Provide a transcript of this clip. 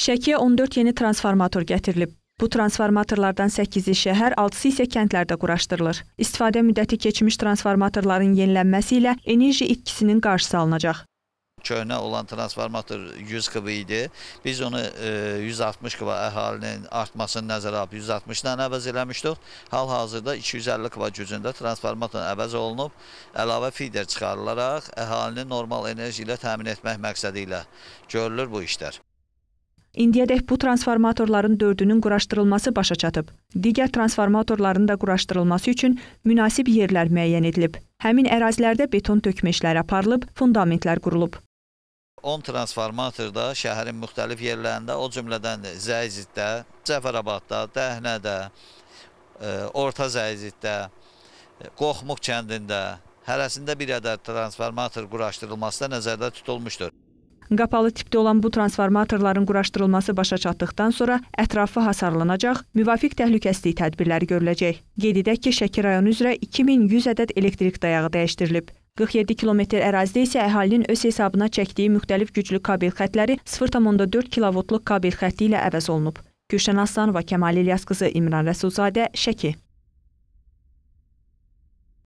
Şəkiyə 14 yeni transformator gətirilib. Bu transformatorlardan 8-i şəhər, 6-sı isə kəndlərdə quraşdırılır. İstifadə müddəti keçmiş transformatorların yenilənməsi ilə enerji itkisinin qarşısı alınacaq. Köhnə olan transformator 100 kV idi. Biz onu 160 e, kV əhalinin artmasını nəzərə alıb 160 ilə əvəz eləmişdik. Hal-hazırda 250 kV gücündə transformator əvəz olunub, əlavə fider çıxarılaraq əhalini normal enerji ilə təmin etmək məqsədi ilə görülür bu işlər. İndiyədək bu transformatorların dördünün quraşdırılması başa çatıb. Digər transformatorların da quraşdırılması üçün münasib yerlər müəyyən edilib. Həmin ərazilərdə beton tökmə işləri aparılıb, fundamentlər qurulub. 10 transformatorda şəhərin müxtəlif yerlərində, o cümlədən Zəyciddə, Cəfərabadda, Dəhnədə, e, Orta Zəyciddə, e, Qoxmuq kəndində hərəsində bir ədəd transformator quraşdırılması da nəzərdə tutulmuşdur. Qapalı tipdə olan bu transformatorların quraşdırılması başa çatdıqdan sonra ətrafı hasarlanacaq, müvafiq təhlükəsizlik tədbirləri görüləcək. Qeyd edək ki, Şəki rayonu üzrə 2100 ədəd elektrik dayağı dəyişdirilib. 47 kilometr ərazidə isə əhalinin öz hesabına çəkdiyi müxtəlif güclü kabel xətləri 0,4 kilovoltluq kabel xətti ilə əvəz olunub. Gülşən Aslanova, Kəmal İlyas qızı, İmran Rəsulzadə, Şəki.